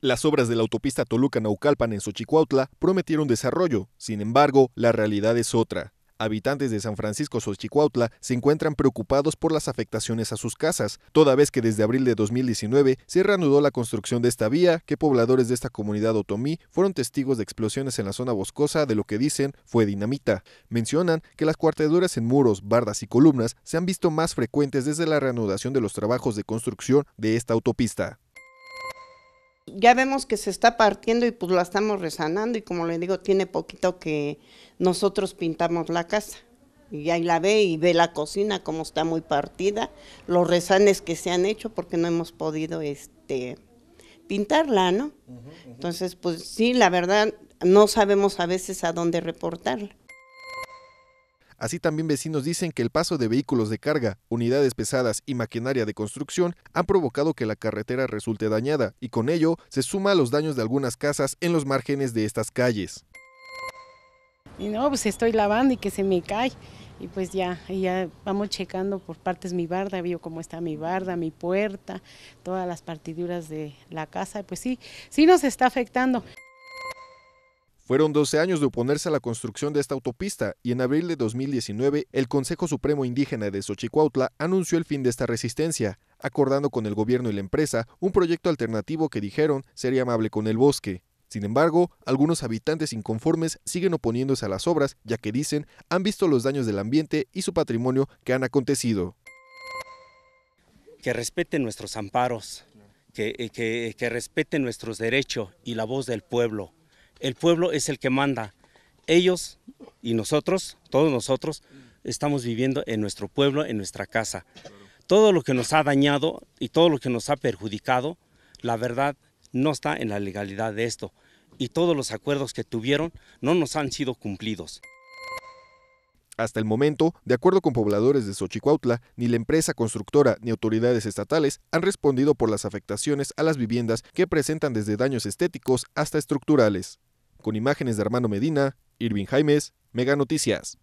Las obras de la autopista Toluca-Naucalpan en Xochicuautla prometieron desarrollo, sin embargo, la realidad es otra. Habitantes de San Francisco Xochicuautla se encuentran preocupados por las afectaciones a sus casas, toda vez que desde abril de 2019 se reanudó la construcción de esta vía, que pobladores de esta comunidad otomí fueron testigos de explosiones en la zona boscosa de lo que dicen fue dinamita. Mencionan que las cuarteaduras en muros, bardas y columnas se han visto más frecuentes desde la reanudación de los trabajos de construcción de esta autopista. Ya vemos que se está partiendo y pues la estamos resanando y como le digo, tiene poquito que nosotros pintamos la casa. Y ahí la ve y ve la cocina como está muy partida, los rezanes que se han hecho porque no hemos podido este pintarla, ¿no? Entonces, pues sí, la verdad, no sabemos a veces a dónde reportarla. Así también vecinos dicen que el paso de vehículos de carga, unidades pesadas y maquinaria de construcción han provocado que la carretera resulte dañada y con ello se suma a los daños de algunas casas en los márgenes de estas calles. Y no, pues estoy lavando y que se me cae. Y pues ya, ya vamos checando por partes mi barda, vio cómo está mi barda, mi puerta, todas las partiduras de la casa. Pues sí, sí nos está afectando. Fueron 12 años de oponerse a la construcción de esta autopista y en abril de 2019 el Consejo Supremo Indígena de Xochicuautla anunció el fin de esta resistencia, acordando con el gobierno y la empresa un proyecto alternativo que dijeron sería amable con el bosque. Sin embargo, algunos habitantes inconformes siguen oponiéndose a las obras, ya que dicen han visto los daños del ambiente y su patrimonio que han acontecido. Que respeten nuestros amparos, que, eh, que eh, respeten nuestros derechos y la voz del pueblo el pueblo es el que manda. Ellos y nosotros, todos nosotros, estamos viviendo en nuestro pueblo, en nuestra casa. Todo lo que nos ha dañado y todo lo que nos ha perjudicado, la verdad no está en la legalidad de esto. Y todos los acuerdos que tuvieron no nos han sido cumplidos. Hasta el momento, de acuerdo con pobladores de Xochicuautla, ni la empresa constructora ni autoridades estatales han respondido por las afectaciones a las viviendas que presentan desde daños estéticos hasta estructurales con imágenes de Armando Medina, Irving Jaimes, Mega Noticias.